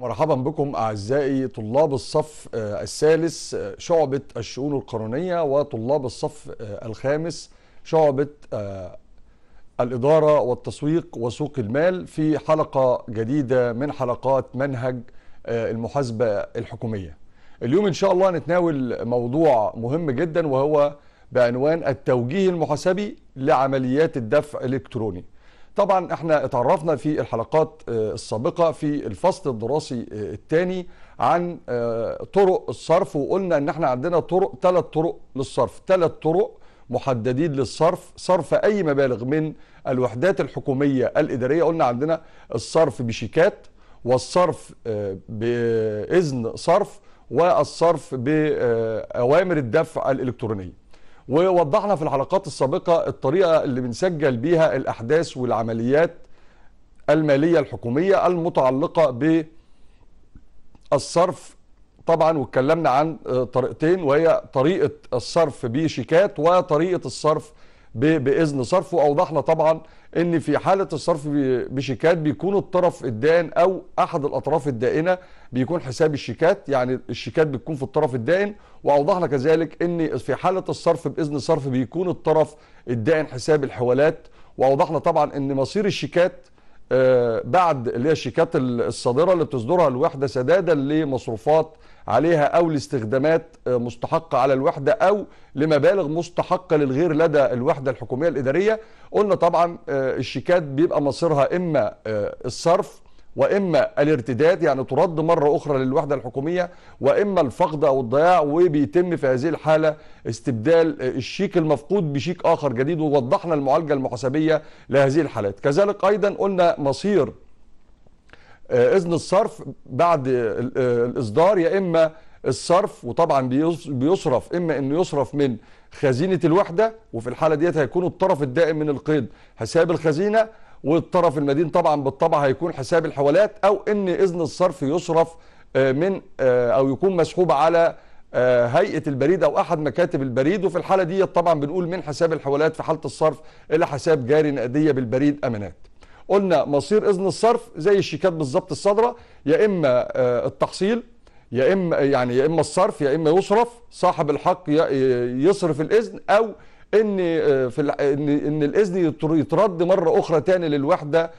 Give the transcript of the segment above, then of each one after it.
مرحبا بكم اعزائي طلاب الصف آه، الثالث آه، شعبه الشؤون القانونيه وطلاب الصف آه، الخامس شعبه الاداره والتسويق وسوق المال في حلقه جديده من حلقات منهج المحاسبه الحكوميه. اليوم ان شاء الله هنتناول موضوع مهم جدا وهو بعنوان التوجيه المحاسبي لعمليات الدفع الالكتروني. طبعا احنا اتعرفنا في الحلقات آه، السابقه في الفصل الدراسي آه، الثاني عن آه، طرق الصرف وقلنا ان احنا عندنا طرق ثلاث طرق للصرف ثلاث طرق محددين للصرف صرف اي مبالغ من الوحدات الحكوميه الاداريه قلنا عندنا الصرف بشيكات والصرف باذن صرف والصرف باوامر الدفع الالكترونيه ووضحنا في الحلقات السابقة الطريقة اللي بنسجل بيها الأحداث والعمليات المالية الحكومية المتعلقة بالصرف طبعا واتكلمنا عن طريقتين وهي طريقة الصرف بشيكات وطريقة الصرف بإذن صرف وأوضحنا طبعا ان في حاله الصرف بشيكات بيكون الطرف الدائن او احد الاطراف الدائنه بيكون حساب الشيكات يعني الشيكات بتكون في الطرف الدائن واوضح لك كذلك ان في حاله الصرف باذن صرف بيكون الطرف الدائن حساب الحوالات واوضحنا طبعا ان مصير الشيكات آه، بعد اللي هي الشيكات الصادره اللي بتصدرها الوحده سدادا لمصروفات عليها او لاستخدامات آه، مستحقه على الوحده او لمبالغ مستحقه للغير لدى الوحده الحكوميه الاداريه قلنا طبعا آه، الشيكات بيبقى مصيرها اما الصرف واما الارتداد يعني ترد مره اخرى للوحده الحكوميه واما الفقد او الضياع وبيتم في هذه الحاله استبدال الشيك المفقود بشيك اخر جديد ووضحنا المعالجه المحاسبيه لهذه الحالات كذلك ايضا قلنا مصير آه، اذن الصرف بعد آه، الاصدار يا اما الصرف وطبعا بيصرف اما انه يصرف من خزينه الوحده وفي الحاله ديت هيكون الطرف الدائم من القيد حساب الخزينه والطرف المدين طبعا بالطبع هيكون حساب الحوالات او ان اذن الصرف يصرف آه، من آه، او يكون مسحوب على آه، هيئه البريد او احد مكاتب البريد وفي الحاله دي طبعا بنقول من حساب الحوالات في حاله الصرف الى حساب جاري نقديه بالبريد امانات قلنا مصير اذن الصرف زي الشيكات بالظبط الصادره يا اما التحصيل يا اما يعني يا اما الصرف يا اما يصرف صاحب الحق يصرف الاذن او ان آه، في ان الاذن يترد مره اخرى تاني للوحده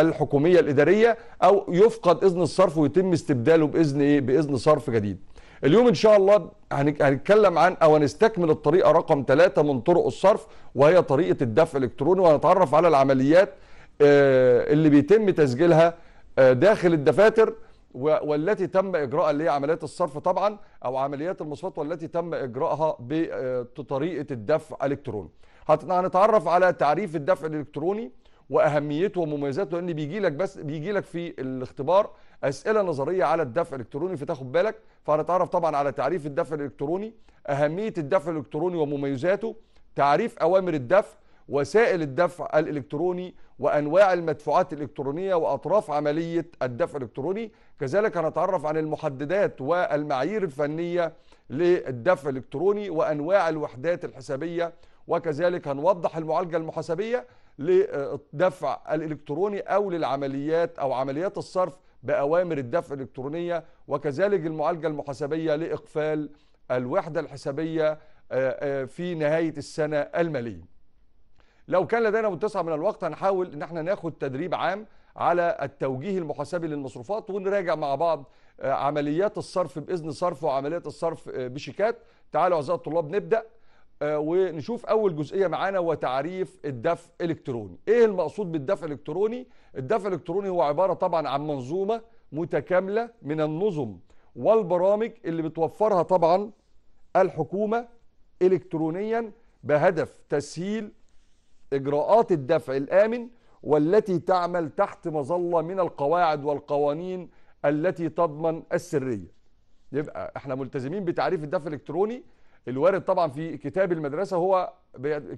الحكوميه الاداريه او يفقد اذن الصرف ويتم استبداله باذن ايه باذن صرف جديد اليوم ان شاء الله هنتكلم عن او هنستكمل الطريقه رقم ثلاثة من طرق الصرف وهي طريقه الدفع الالكتروني وهنتعرف على العمليات آه، اللي بيتم تسجيلها آه، داخل الدفاتر والتي تم اجراء اللي هي عمليات الصرف طبعا او عمليات المصفات والتي تم اجراءها بطريقه آه، الدفع الالكتروني هنتعرف على تعريف الدفع الالكتروني واهميته ومميزاته لان بيجي لك بس بيجي لك في الاختبار اسئله نظريه على الدفع الالكتروني فتاخد بالك فهنتعرف طبعا على تعريف الدفع الالكتروني اهميه الدفع الالكتروني ومميزاته تعريف اوامر الدفع وسائل الدفع الإلكتروني وأنواع المدفوعات الإلكترونية وأطراف عملية الدفع الإلكتروني كذلك هنتعرف عن المحددات والمعايير الفنية للدفع الإلكتروني وأنواع الوحدات الحسابية وكذلك هنوضح المعالجة المحاسبية للدفع الإلكتروني أو للعمليات أو عمليات الصرف بأوامر الدفع الإلكترونية وكذلك المعالجة المحاسبية لإقفال الوحدة الحسابية آه، آه، في نهاية السنة المالية لو كان لدينا متسع من الوقت هنحاول ان احنا ناخد تدريب عام على التوجيه المحاسبي للمصروفات ونراجع مع بعض آه، عمليات الصرف باذن صرف وعمليات الصرف آه، بشيكات تعالوا اعزائي الطلاب نبدا آه، ونشوف اول جزئيه معانا وتعريف الدفع الالكتروني ايه المقصود بالدفع الالكتروني الدفع الالكتروني هو عباره طبعا عن منظومه متكامله من النظم والبرامج اللي بتوفرها طبعا الحكومه الكترونيا بهدف تسهيل إجراءات الدفع الآمن والتي تعمل تحت مظلة من القواعد والقوانين التي تضمن السرية يبقى احنا ملتزمين بتعريف الدفع الإلكتروني الوارد طبعا في كتاب المدرسة هو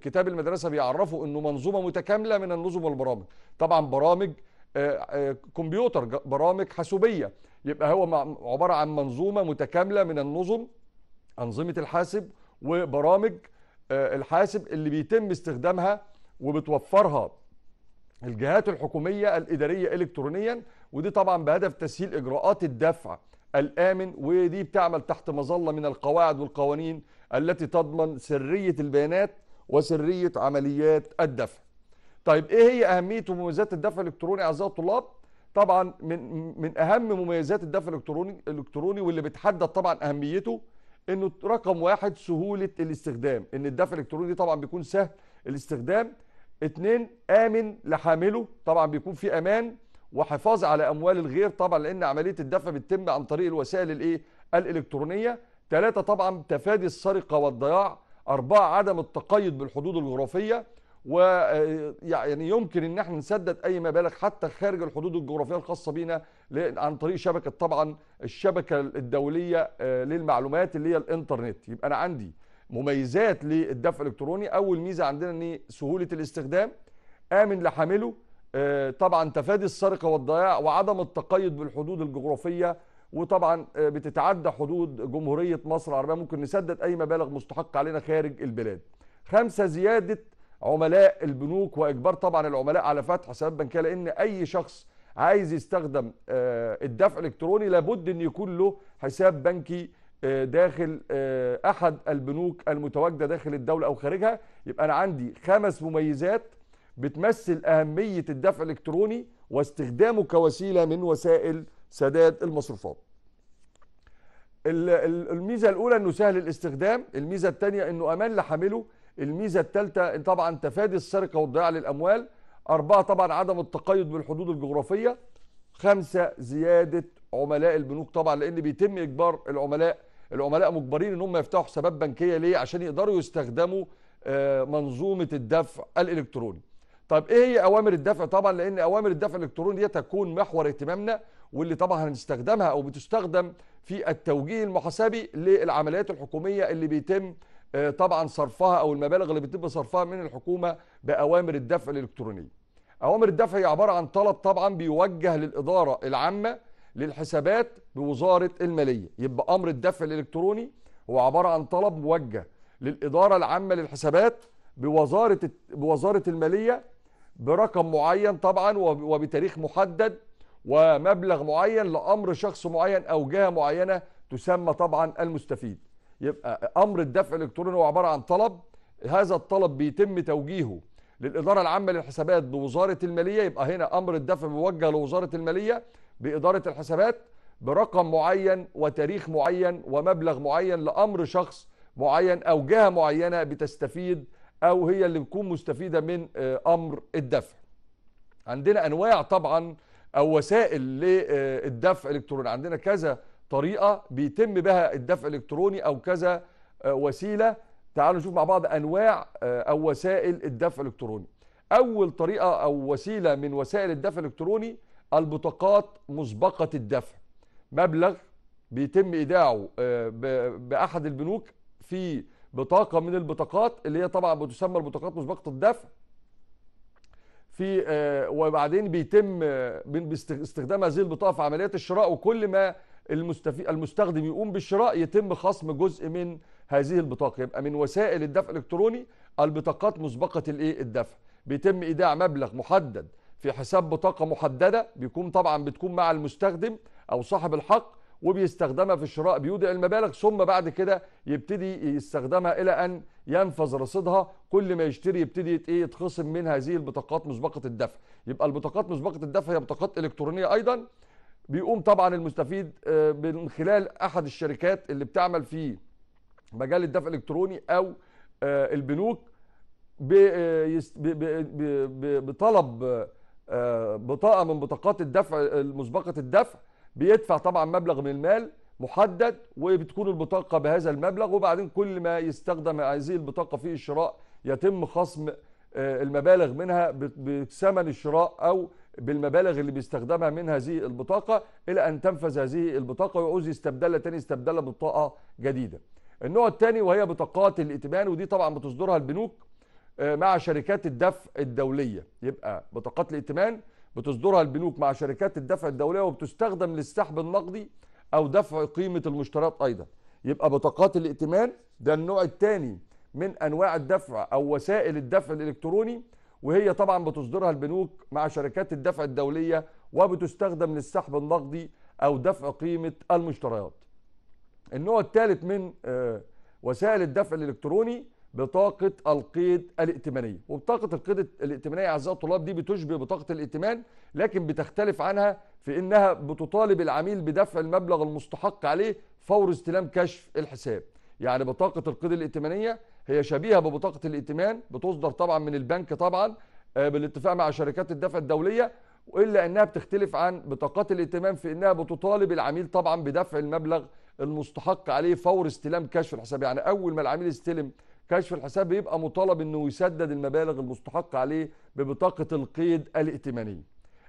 كتاب المدرسة بيعرفه أنه منظومة متكاملة من النظم والبرامج طبعا برامج آه، آه، كمبيوتر برامج حاسوبية يبقى هو عبارة عن منظومة متكاملة من النظم أنظمة الحاسب وبرامج آه، الحاسب اللي بيتم استخدامها وبتوفرها الجهات الحكومية الإدارية إلكترونيا ودي طبعا بهدف تسهيل إجراءات الدفع الآمن ودي بتعمل تحت مظلة من القواعد والقوانين التي تضمن سرية البيانات وسرية عمليات الدفع طيب إيه هي أهمية ومميزات الدفع الإلكتروني أعزائي الطلاب؟ طبعا من من أهم مميزات الدفع الإلكتروني الإلكتروني واللي بتحدد طبعا أهميته إنه رقم واحد سهولة الاستخدام إن الدفع الإلكتروني طبعا بيكون سهل الاستخدام اتنين امن لحامله طبعا بيكون في امان وحفاظ على اموال الغير طبعا لان عمليه الدفع بتتم عن طريق الوسائل الايه الالكترونيه ثلاثة طبعا تفادي السرقة والضياع أربعة عدم التقيد بالحدود الجغرافية ويعني آه، يمكن ان احنا نسدد اي مبالغ حتى خارج الحدود الجغرافيه الخاصه بينا عن طريق شبكه طبعا الشبكه الدوليه آه، للمعلومات اللي هي الانترنت يبقى انا عندي مميزات للدفع الالكتروني اول ميزه عندنا ان سهوله الاستخدام امن لحامله آه، طبعا تفادي السرقه والضياع وعدم التقيد بالحدود الجغرافيه وطبعا آه، بتتعدى حدود جمهوريه مصر العربيه ممكن نسدد اي مبالغ مستحقه علينا خارج البلاد. خمسه زياده عملاء البنوك واجبار طبعا العملاء على فتح حسابات بنكيه لان اي شخص عايز يستخدم آه، الدفع الالكتروني لابد ان يكون له حساب بنكي آه، داخل آه، احد البنوك المتواجده داخل الدوله او خارجها يبقى انا عندي خمس مميزات بتمثل اهميه الدفع الالكتروني واستخدامه كوسيله من وسائل سداد المصروفات. الميزه الاولى انه سهل الاستخدام، الميزه الثانيه انه امان لحامله، الميزه الثالثه طبعا تفادي السرقه والضياع للاموال، اربعه طبعا عدم التقيد بالحدود الجغرافيه، خمسه زياده عملاء البنوك طبعا لان بيتم اجبار العملاء العملاء مجبرين ان هم يفتحوا حسابات بنكيه ليه عشان يقدروا يستخدموا آه، منظومه الدفع الالكتروني طب ايه هي اوامر الدفع طبعا لان اوامر الدفع الالكتروني دي تكون محور اهتمامنا واللي طبعا هنستخدمها او بتستخدم في التوجيه المحاسبي للعمليات الحكوميه اللي بيتم آه، طبعا صرفها او المبالغ اللي بيتم صرفها من الحكومه باوامر الدفع الالكترونيه. اوامر الدفع هي عباره عن طلب طبعا بيوجه للاداره العامه للحسابات بوزاره الماليه يبقى امر الدفع الالكتروني هو عباره عن طلب موجه للاداره العامه للحسابات بوزاره بوزاره الماليه برقم معين طبعا وبتاريخ محدد ومبلغ معين لامر شخص معين او جهه معينه تسمى طبعا المستفيد يبقى امر الدفع الالكتروني هو عباره عن طلب هذا الطلب بيتم توجيهه للاداره العامه للحسابات بوزاره الماليه يبقى هنا امر الدفع موجه لوزاره الماليه بإدارة الحسابات برقم معين وتاريخ معين ومبلغ معين لأمر شخص معين أو جهة معينة بتستفيد أو هي اللي بتكون مستفيدة من آه، أمر الدفع عندنا أنواع طبعا أو وسائل للدفع آه، الإلكتروني عندنا كذا طريقة بيتم بها الدفع الإلكتروني أو كذا آه، وسيلة تعالوا نشوف مع بعض أنواع أو وسائل الدفع الإلكتروني أول طريقة أو وسيلة من وسائل الدفع الإلكتروني البطاقات مسبقة الدفع مبلغ بيتم إيداعه آه، بأحد البنوك في بطاقة من البطاقات اللي هي طبعا بتسمى البطاقات مسبقة الدفع في آه، وبعدين بيتم آه، باستخدام هذه البطاقة في عمليات الشراء وكل ما المستخدم يقوم بالشراء يتم خصم جزء من هذه البطاقة يبقى من وسائل الدفع الإلكتروني البطاقات مسبقة الإيه الدفع بيتم إيداع مبلغ محدد في حساب بطاقه محدده بيكون طبعا بتكون مع المستخدم او صاحب الحق وبيستخدمها في الشراء بيودع المبالغ ثم بعد كده يبتدي يستخدمها الى ان ينفذ رصيدها كل ما يشتري يبتدي ايه يتخصم من هذه البطاقات مسبقه الدفع يبقى البطاقات مسبقه الدفع هي بطاقات الكترونيه ايضا بيقوم طبعا المستفيد آه، من خلال احد الشركات اللي بتعمل في مجال الدفع الالكتروني او آه، البنوك آه، بطلب آه، بطاقه من بطاقات الدفع المسبقه الدفع بيدفع طبعا مبلغ من المال محدد وبتكون البطاقه بهذا المبلغ وبعدين كل ما يستخدم هذه البطاقه في الشراء يتم خصم آه، المبالغ منها بثمن الشراء او بالمبالغ اللي بيستخدمها من هذه البطاقه الى ان تنفذ هذه البطاقه ويعوز يستبدلها تاني يستبدلها ببطاقه جديده. النوع الثاني وهي بطاقات الائتمان ودي طبعا بتصدرها البنوك آه، مع شركات الدفع الدوليه يبقى بطاقات الائتمان بتصدرها البنوك مع شركات الدفع الدوليه وبتستخدم للسحب النقدي او دفع قيمه المشتريات ايضا يبقى بطاقات الائتمان ده النوع الثاني من انواع الدفع او وسائل الدفع الالكتروني وهي طبعا بتصدرها البنوك مع شركات الدفع الدوليه وبتستخدم للسحب النقدي او دفع قيمه المشتريات. النوع الثالث من آه، وسائل الدفع الالكتروني بطاقة القيد الائتمانية وبطاقة القيد الائتمانية أعزائي الطلاب دي بتشبه بطاقة الائتمان لكن بتختلف عنها في إنها بتطالب العميل بدفع المبلغ المستحق عليه فور استلام كشف الحساب يعني بطاقة القيد الائتمانية هي شبيهة ببطاقة الائتمان بتصدر طبعا من البنك طبعا آه، بالاتفاق مع شركات الدفع الدولية وإلا أنها بتختلف عن بطاقات الائتمان في أنها بتطالب العميل طبعا بدفع المبلغ المستحق عليه فور استلام كشف الحساب يعني أول ما العميل يستلم كشف الحساب بيبقى مطالب انه يسدد المبالغ المستحق عليه ببطاقه القيد الائتمانيه.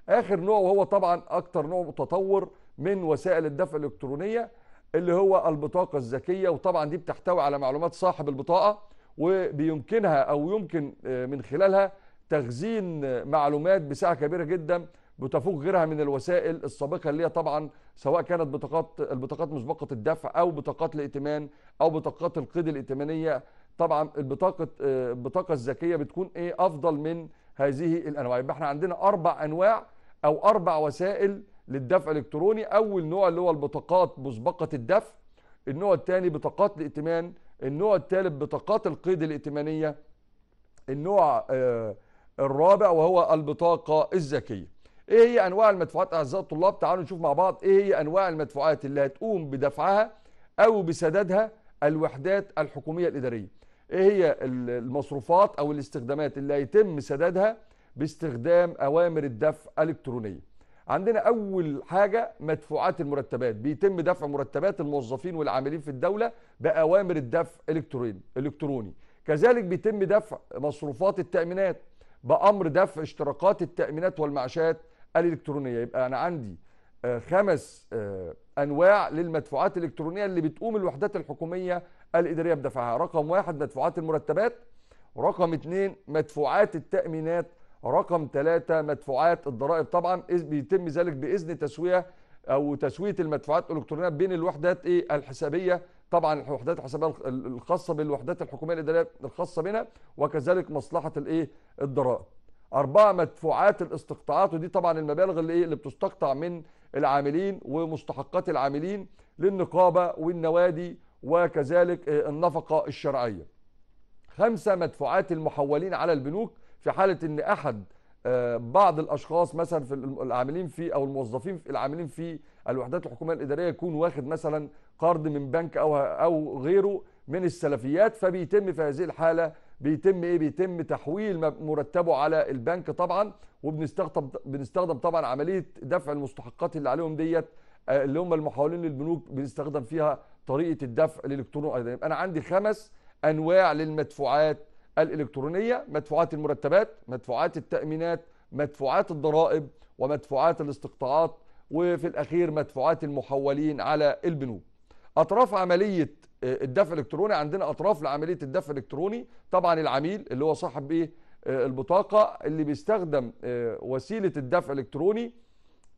اخر نوع وهو طبعا اكتر نوع متطور من وسائل الدفع الالكترونيه اللي هو البطاقه الذكيه وطبعا دي بتحتوي على معلومات صاحب البطاقه وبيمكنها او يمكن آه، من خلالها تخزين معلومات بسعه كبيره جدا بتفوق غيرها من الوسائل السابقه اللي هي طبعا سواء كانت بطاقات البطاقات مسبقه الدفع او بطاقات الائتمان او بطاقات القيد الائتمانيه طبعا البطاقه آه، البطاقه الذكيه بتكون ايه افضل من هذه الانواع يبقى احنا عندنا اربع انواع او اربع وسائل للدفع الالكتروني اول نوع اللي هو البطاقات مسبقه الدفع النوع الثاني بطاقات الائتمان النوع الثالث بطاقات القيد الائتمانيه النوع آه، الرابع وهو البطاقه الذكيه ايه هي انواع المدفوعات اعزائي الطلاب تعالوا نشوف مع بعض ايه هي انواع المدفوعات اللي هتقوم بدفعها او بسدادها الوحدات الحكوميه الاداريه ايه هي المصروفات او الاستخدامات اللي هيتم سدادها باستخدام اوامر الدفع الالكترونيه عندنا اول حاجه مدفوعات المرتبات بيتم دفع مرتبات الموظفين والعاملين في الدوله باوامر الدفع الالكتروني الكتروني كذلك بيتم دفع مصروفات التامينات بامر دفع اشتراكات التامينات والمعاشات الالكترونيه يبقى انا عندي آه، خمس آه، انواع للمدفوعات الالكترونيه اللي بتقوم الوحدات الحكوميه الاداريه بدفعها رقم واحد مدفوعات المرتبات رقم اثنين مدفوعات التامينات رقم ثلاثة مدفوعات الضرائب طبعا بيتم ذلك باذن تسويه او تسويه المدفوعات الالكترونيه بين الوحدات ايه الحسابيه طبعا الوحدات الحسابيه الخاصه بالوحدات الحكوميه الاداريه الخاصه بنا وكذلك مصلحه الايه الضرائب أربعة مدفوعات الاستقطاعات ودي طبعا المبالغ اللي ايه اللي بتستقطع من العاملين ومستحقات العاملين للنقابة والنوادي وكذلك آه، النفقة الشرعية خمسة مدفوعات المحولين على البنوك في حالة ان احد آه، بعض الاشخاص مثلا في العاملين في او الموظفين في العاملين في الوحدات الحكوميه الاداريه يكون واخد مثلا قرض من بنك او او غيره من السلفيات فبيتم في هذه الحاله بيتم ايه بيتم تحويل مرتبه على البنك طبعا وبنستخدم بنستخدم طبعا عمليه دفع المستحقات اللي عليهم ديت آه، اللي هم المحولين للبنوك بنستخدم فيها طريقه الدفع الالكتروني انا عندي خمس انواع للمدفوعات الالكترونيه مدفوعات المرتبات مدفوعات التامينات مدفوعات الضرائب ومدفوعات الاستقطاعات وفي الاخير مدفوعات المحولين على البنوك اطراف عمليه آه، الدفع الالكتروني عندنا اطراف لعمليه الدفع الالكتروني طبعا العميل اللي هو صاحب ايه آه، البطاقه اللي بيستخدم آه، وسيله الدفع الالكتروني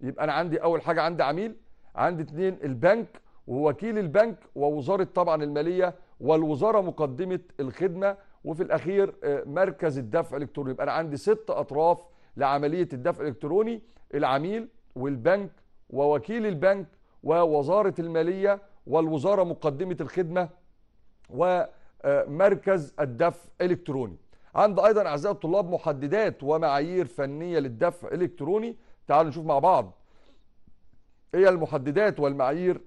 يبقى انا عندي اول حاجه عندي عميل عندي اثنين البنك ووكيل البنك ووزاره طبعا الماليه والوزاره مقدمه الخدمه وفي الاخير مركز الدفع الالكتروني يبقى انا عندي ست اطراف لعمليه الدفع الالكتروني العميل والبنك ووكيل البنك ووزاره الماليه والوزاره مقدمه الخدمه ومركز الدفع الالكتروني عند ايضا اعزائي الطلاب محددات ومعايير فنيه للدفع الالكتروني تعالوا نشوف مع بعض ايه المحددات والمعايير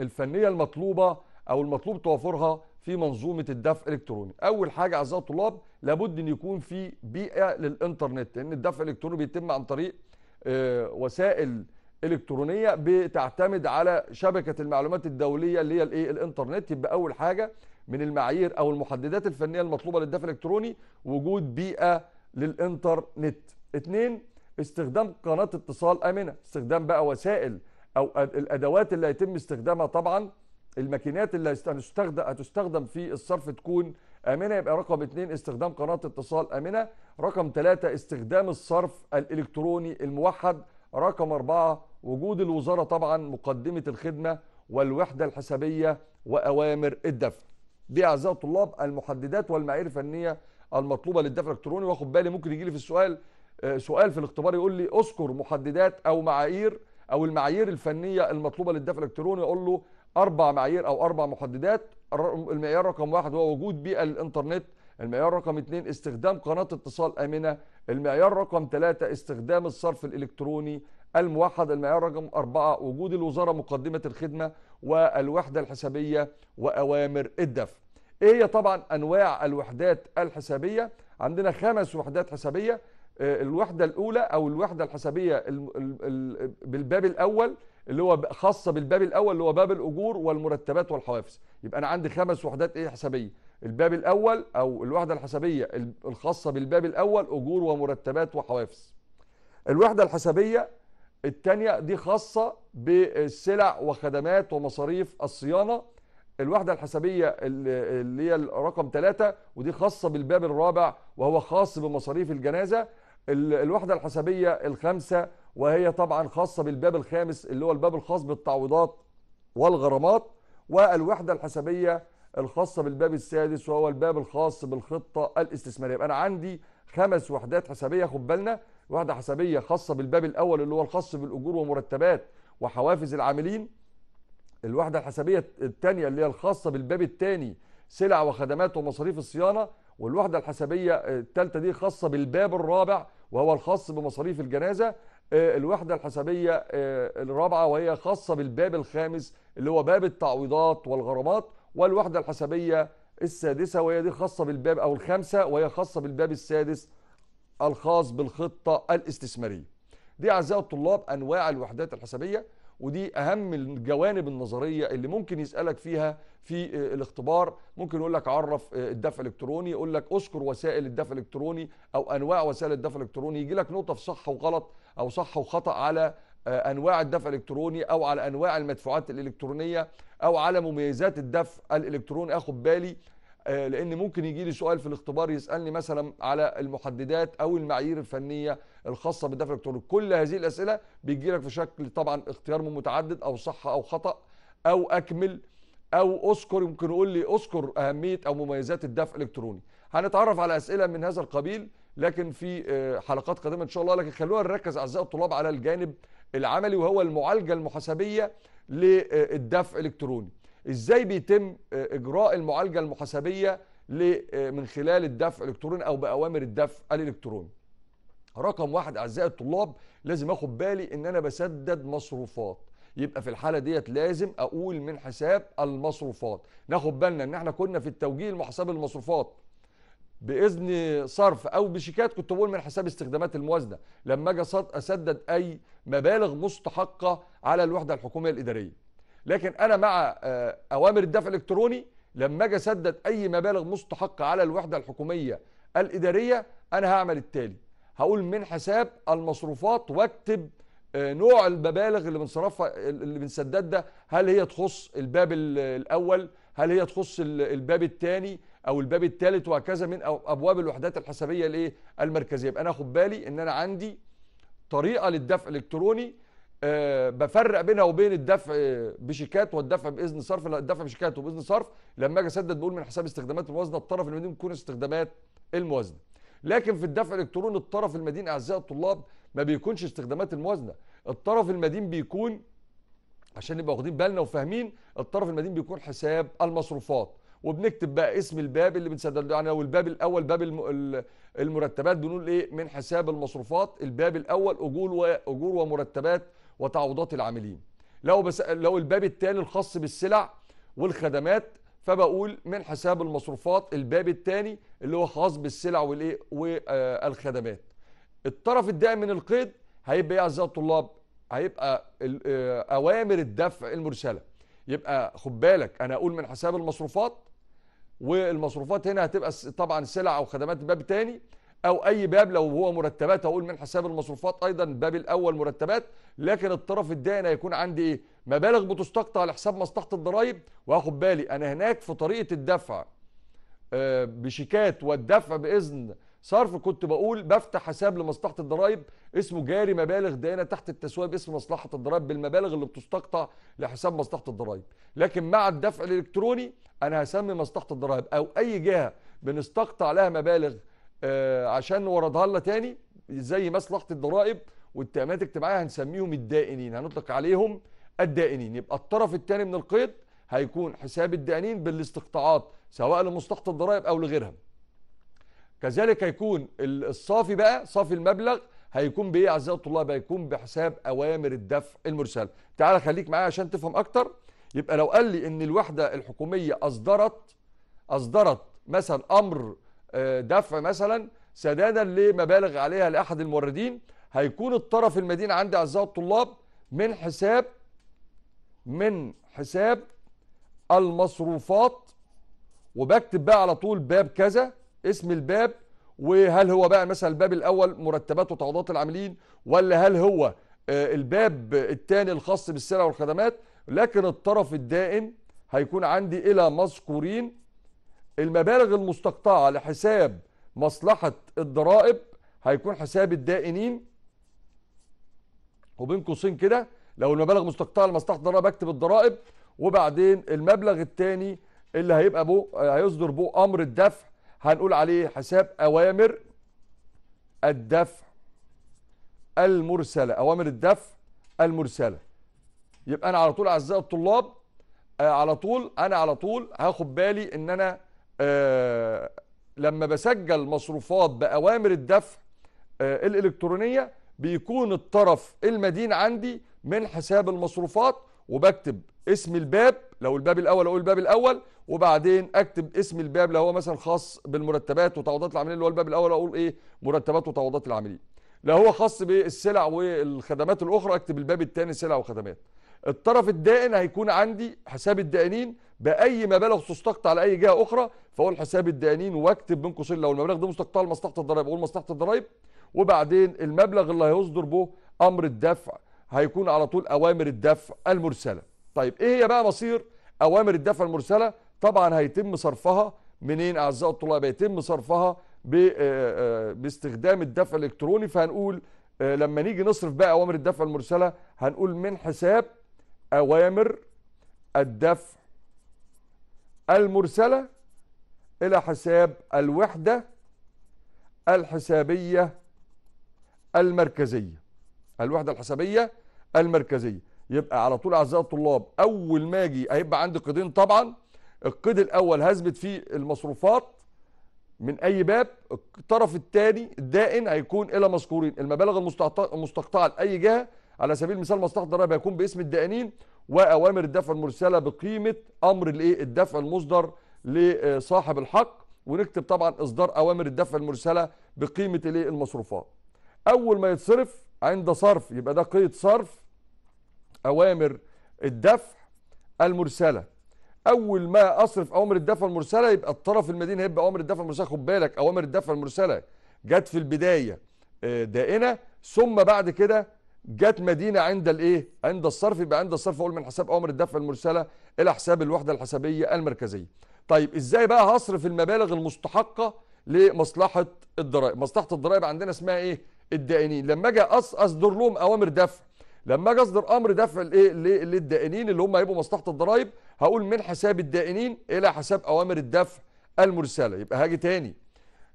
الفنيه المطلوبه او المطلوب توافرها في منظومه الدفع الالكتروني اول حاجه اعزائي الطلاب لابد ان يكون في بيئه للانترنت لان الدفع الالكتروني بيتم عن طريق آه، وسائل الكترونيه بتعتمد على شبكه المعلومات الدوليه اللي هي الايه الانترنت يبقى اول حاجه من المعايير او المحددات الفنيه المطلوبه للدفع الالكتروني وجود بيئه للانترنت اثنين استخدام قناه اتصال امنه استخدام بقى وسائل او الادوات اللي هيتم استخدامها طبعا الماكينات اللي هتستخدم هتستخدم في الصرف تكون امنه يبقى رقم اثنين استخدام قناه اتصال امنه رقم ثلاثة استخدام الصرف الالكتروني الموحد رقم أربعة وجود الوزارة طبعا مقدمة الخدمة والوحدة الحسابية وأوامر الدفع دي أعزائي الطلاب المحددات والمعايير الفنية المطلوبة للدفع الإلكتروني واخد بالي ممكن يجي لي في السؤال آه، سؤال في الاختبار يقول لي اذكر محددات أو معايير أو المعايير الفنية المطلوبة للدفع الإلكتروني أقول له أربع معايير أو أربع محددات المعيار رقم واحد هو وجود بيئة للإنترنت المعيار رقم اثنين استخدام قناة اتصال آمنة المعيار رقم ثلاثة استخدام الصرف الإلكتروني الموحد المعيار رقم أربعة وجود الوزارة مقدمة الخدمة والوحدة الحسابية وأوامر الدفع إيه هي طبعا أنواع الوحدات الحسابية عندنا خمس وحدات حسابية آه، الوحدة الأولى أو الوحدة الحسابية بالباب الأول اللي هو خاصة بالباب الأول اللي هو باب الأجور والمرتبات والحوافز يبقى أنا عندي خمس وحدات إيه حسابية الباب الأول أو الوحدة الحسابية الخاصة بالباب الأول أجور ومرتبات وحوافز الوحدة الحسابية الثانيه دي خاصه بالسلع وخدمات ومصاريف الصيانه الوحدة الحسابية اللي هي رقم ثلاثة ودي خاصة بالباب الرابع وهو خاص بمصاريف الجنازة الوحدة الحسابية الخامسة وهي طبعا خاصة بالباب الخامس اللي هو الباب الخاص بالتعويضات والغرامات والوحدة الحسابية الخاصة بالباب السادس وهو الباب الخاص بالخطة الاستثمارية يبقى أنا عندي خمس وحدات حسابية خد بالنا وحده حسابيه خاصه بالباب الاول اللي هو الخاص بالاجور ومرتبات وحوافز العاملين الوحده الحسابيه الثانيه اللي هي الخاصه بالباب الثاني سلع وخدمات ومصاريف الصيانه والوحده الحسابيه الثالثه دي خاصه بالباب الرابع وهو الخاص بمصاريف الجنازه آه، الوحده الحسابيه آه، الرابعه وهي خاصه بالباب الخامس اللي هو باب التعويضات والغرامات والوحده الحسابيه السادسه وهي دي خاصه بالباب او الخامسه وهي خاصه بالباب السادس الخاص بالخطة الاستثمارية دي أعزائي الطلاب أنواع الوحدات الحسابية ودي أهم الجوانب النظرية اللي ممكن يسألك فيها في آه، الاختبار ممكن يقول لك عرف آه، الدفع الإلكتروني يقول لك أذكر وسائل الدفع الإلكتروني أو أنواع وسائل الدفع الإلكتروني يجي لك نقطة في صح وغلط أو صح وخطأ على آه، انواع الدفع الالكتروني او على انواع المدفوعات الالكترونيه او على مميزات الدفع الالكتروني اخد بالي آه، لان ممكن يجي لي سؤال في الاختبار يسالني مثلا على المحددات او المعايير الفنيه الخاصه بالدفع الالكتروني كل هذه الاسئله بيجي لك في شكل طبعا اختيار من متعدد او صح او خطا او اكمل او اذكر يمكن يقول لي اذكر اهميه او مميزات الدفع الالكتروني هنتعرف على اسئله من هذا القبيل لكن في آه، حلقات قادمه ان شاء الله لكن خلونا نركز اعزائي الطلاب على الجانب العملي وهو المعالجه المحاسبيه للدفع الالكتروني ازاي بيتم آه، اجراء المعالجه المحاسبيه آه، من خلال الدفع الالكتروني او باوامر الدفع الالكتروني رقم واحد اعزائي الطلاب لازم اخد بالي ان انا بسدد مصروفات يبقى في الحاله ديت لازم اقول من حساب المصروفات ناخد بالنا ان احنا كنا في التوجيه لمحاسبه المصروفات باذن صرف او بشيكات كنت بقول من حساب استخدامات الموازنه لما اجي اسدد اي مبالغ مستحقه على الوحده الحكوميه الاداريه لكن انا مع آه، اوامر الدفع الالكتروني لما اجي اسدد اي مبالغ مستحقه على الوحده الحكوميه الاداريه انا هعمل التالي هقول من حساب المصروفات واكتب آه، نوع المبالغ اللي بنصرفها اللي بنسدد ده هل هي تخص الباب الاول هل هي تخص الباب الثاني او الباب الثالث وهكذا من ابواب الوحدات الحسابيه الايه المركزيه يبقى انا اخد بالي ان انا عندي طريقه للدفع الالكتروني آه، بفرق بينها وبين الدفع آه، بشيكات والدفع باذن صرف لا الدفع بشيكات وباذن صرف لما اجي اسدد بقول من حساب استخدامات الموازنه الطرف المدين بيكون استخدامات الموازنه لكن في الدفع الالكتروني الطرف المدين اعزائي الطلاب ما بيكونش استخدامات الموازنه الطرف المدين بيكون عشان نبقى واخدين بالنا وفاهمين الطرف المدين بيكون حساب المصروفات وبنكتب بقى اسم الباب اللي بنسدد يعني لو الباب الاول باب المرتبات بنقول ايه من حساب المصروفات الباب الاول اجور واجور ومرتبات وتعويضات العاملين لو بس لو الباب الثاني الخاص بالسلع والخدمات فبقول من حساب المصروفات الباب الثاني اللي هو خاص بالسلع والايه والخدمات الطرف الدائم من القيد هيبقى ايه اعزائي الطلاب هيبقى آه، اوامر الدفع المرسله يبقى خد بالك انا اقول من حساب المصروفات والمصروفات هنا هتبقى طبعا سلع او خدمات باب تاني او اي باب لو هو مرتبات هقول من حساب المصروفات ايضا الباب الاول مرتبات لكن الطرف الدائن هيكون عندي ايه مبالغ بتستقطع على حساب مصلحه الضرائب واخد بالي انا هناك في طريقه الدفع آه، بشيكات والدفع باذن صرف كنت بقول بفتح حساب لمصلحه الضرائب اسمه جاري مبالغ دائنه تحت التسويه باسم مصلحه الضرائب بالمبالغ اللي بتستقطع لحساب مصلحه الضرائب لكن مع الدفع الالكتروني انا هسمي مصلحه الضرائب او اي جهه بنستقطع لها مبالغ آه، عشان نوردها لنا تاني زي مصلحه الضرائب والتامات الاجتماعيه هنسميهم الدائنين هنطلق عليهم الدائنين يبقى الطرف الثاني من القيد هيكون حساب الدائنين بالاستقطاعات سواء لمصلحه الضرائب او لغيرها كذلك هيكون الصافي بقى صافي المبلغ هيكون بايه اعزائي الطلاب هيكون بحساب اوامر الدفع المرسله تعال خليك معايا عشان تفهم اكتر يبقى لو قال لي ان الوحده الحكوميه اصدرت اصدرت مثلا امر آه، دفع مثلا سدادا لمبالغ عليها لأحد الموردين هيكون الطرف المدين عندي أعزائي الطلاب من حساب من حساب المصروفات وبكتب بقى على طول باب كذا اسم الباب وهل هو بقى مثلا الباب الاول مرتبات وتعويضات العاملين ولا هل هو آه، الباب الثاني الخاص بالسلع والخدمات لكن الطرف الدائم هيكون عندي الى مذكورين المبالغ المستقطعة لحساب مصلحة الضرائب هيكون حساب الدائنين وبين قوسين كده لو المبالغ مستقطعة لمصلحة الضرائب اكتب الضرائب وبعدين المبلغ الثاني اللي هيبقى بو هيصدر بو امر الدفع هنقول عليه حساب اوامر الدفع المرسله اوامر الدفع المرسله يبقى انا على طول اعزائي الطلاب آه، على طول انا على طول هاخد بالي ان انا آه لما بسجل مصروفات باوامر الدفع آه الالكترونيه بيكون الطرف المدين عندي من حساب المصروفات وبكتب اسم الباب لو الباب الاول اقول الباب الاول وبعدين اكتب اسم الباب لو هو مثلا خاص بالمرتبات وتعويضات العاملين اللي هو الباب الاول اقول ايه مرتبات وتعويضات العاملين لو هو خاص بالسلع والخدمات الاخرى اكتب الباب الثاني سلع وخدمات الطرف الدائن هيكون عندي حساب الدائنين باي مبالغ تستقطع على اي جهه اخرى فاقول حساب الديانين واكتب بين قوسين لو المبالغ دي مستقطعه لمصلحه الضرائب اقول مصلحه الضرائب وبعدين المبلغ اللي هيصدر به امر الدفع هيكون على طول اوامر الدفع المرسله. طيب ايه هي بقى مصير اوامر الدفع المرسله؟ طبعا هيتم صرفها منين اعزائي الطلاب؟ هيتم صرفها آه، آه، باستخدام الدفع الالكتروني فهنقول آه، لما نيجي نصرف بقى اوامر الدفع المرسله هنقول من حساب اوامر الدفع المرسلة إلى حساب الوحدة الحسابية المركزية الوحدة الحسابية المركزية يبقى على طول أعزائي الطلاب أول ما أجي هيبقى عندي قيدين طبعا القيد الأول هثبت فيه المصروفات من أي باب الطرف الثاني الدائن هيكون إلى مذكورين المبالغ المستقطعة لأي جهة على سبيل المثال مصلحة الضرائب هيكون باسم الدائنين واوامر الدفع المرسله بقيمه امر الايه الدفع المصدر لصاحب الحق ونكتب طبعا اصدار اوامر الدفع المرسله بقيمه الايه المصروفات اول ما يتصرف عند صرف يبقى ده قيد صرف اوامر الدفع المرسله اول ما اصرف اوامر الدفع المرسله يبقى الطرف المدينه هيبقى اوامر الدفع المرسله خد بالك اوامر الدفع المرسله جت في البدايه آه، دائنه ثم بعد كده جت مدينه عند الايه عند الصرف يبقى عند الصرف اقول من حساب اوامر الدفع المرسله الى حساب الوحده الحسابيه المركزيه طيب ازاي بقى هصرف المبالغ المستحقه لمصلحه الضرائب مصلحه الضرائب عندنا اسمها ايه الدائنين لما اجي اصدر لهم اوامر دفع لما اجي اصدر امر دفع الايه للدائنين اللي هم هيبقوا مصلحه الضرائب هقول من حساب الدائنين الى حساب اوامر الدفع المرسله يبقى هاجي تاني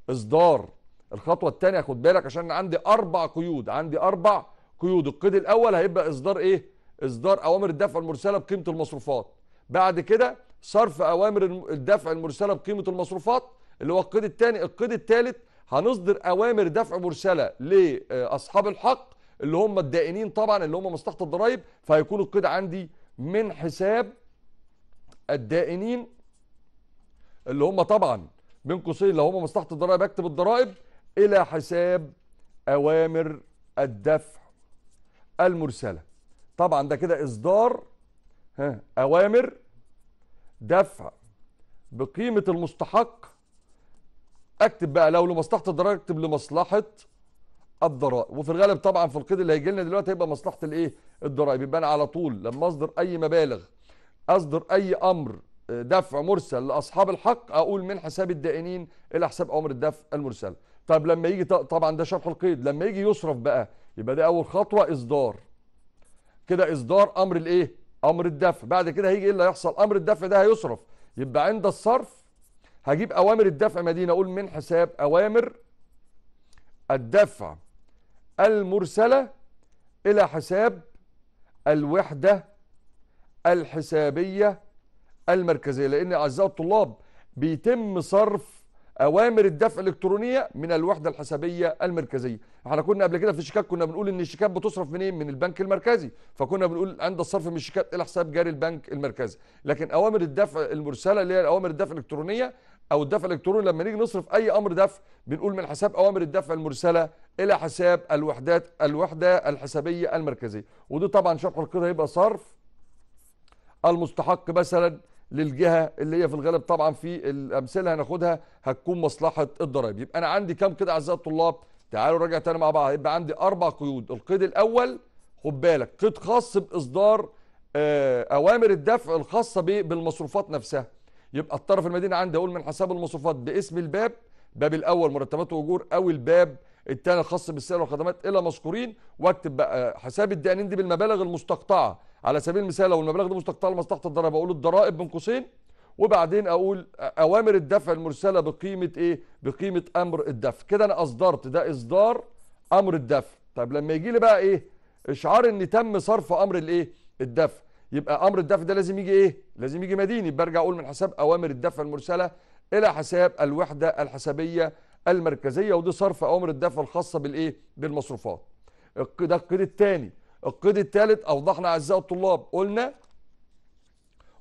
اصدار الخطوه الثانيه خد بالك عشان عندي اربع قيود عندي اربع قيود القيد الاول هيبقى اصدار ايه اصدار اوامر الدفع المرسله بقيمه المصروفات بعد كده صرف اوامر الدفع المرسله بقيمه المصروفات اللي هو القيد الثاني القيد الثالث هنصدر اوامر دفع مرسله لاصحاب الحق اللي هم الدائنين طبعا اللي هم مصلحه الضرائب فهيكون القيد عندي من حساب الدائنين اللي هم طبعا بين قوسين لو هم مصلحه الضرائب اكتب الضرائب الى حساب اوامر الدفع المرسلة طبعا ده كده إصدار ها أوامر دفع بقيمة المستحق أكتب بقى لو لمصلحة الضرائب أكتب لمصلحة الضرائب وفي الغالب طبعا في القيد اللي هيجي لنا دلوقتي هيبقى مصلحة الإيه؟ الضرائب يبقى أنا على طول لما أصدر أي مبالغ أصدر أي أمر آه، دفع مرسل لأصحاب الحق أقول من حساب الدائنين إلى حساب أمر الدفع المرسل طب لما يجي طبعا ده شرح القيد لما يجي يصرف بقى يبقى ده اول خطوه اصدار كده اصدار امر الايه امر الدفع بعد كده هيجي ايه اللي هيحصل امر الدفع ده هيصرف يبقى عند الصرف هجيب اوامر الدفع مدينه اقول من حساب اوامر الدفع المرسله الى حساب الوحده الحسابيه المركزيه لان اعزائي الطلاب بيتم صرف اوامر الدفع الالكترونيه من الوحده الحسابيه المركزيه احنا كنا قبل كده في الشيكات كنا بنقول ان الشيكات بتصرف منين من البنك المركزي فكنا بنقول عند الصرف من الشيكات الى حساب جاري البنك المركزي لكن اوامر الدفع المرسله اللي هي اوامر الدفع الالكترونيه او الدفع الالكتروني لما نيجي نصرف اي امر دفع بنقول من حساب اوامر الدفع المرسله الى حساب الوحدات الوحده الحسابيه المركزيه ودي طبعا شرح القيد هيبقى صرف المستحق مثلا للجهه اللي هي في الغالب طبعا في الامثله هناخدها هتكون مصلحه الضرائب يبقى انا عندي كام كده اعزائي الطلاب تعالوا نراجع تاني مع بعض يبقى عندي اربع قيود القيد الاول خد بالك قيد خاص باصدار آه، اوامر الدفع الخاصه بالمصروفات نفسها يبقى الطرف المدينه عندي اقول من حساب المصروفات باسم الباب باب الاول مرتبات واجور او الباب الثاني الخاص بالسعر والخدمات الى مذكورين واكتب بقى حساب الدقنين دي بالمبالغ المستقطعه على سبيل المثال لو المبلغ ده مستقطع لمصلحه الضرائب اقول الضرائب من قوسين وبعدين اقول اوامر الدفع المرسله بقيمه ايه بقيمه امر الدفع كده انا اصدرت ده اصدار امر الدفع طب لما يجي لي بقى ايه اشعار ان تم صرف امر الايه الدفع يبقى امر الدفع ده لازم يجي ايه لازم يجي مديني برجع اقول من حساب اوامر الدفع المرسله الى حساب الوحده الحسابيه المركزيه ودي صرف اوامر الدفع الخاصه بالايه بالمصروفات ده القيد الثاني القيد الثالث اوضحنا اعزائي الطلاب قلنا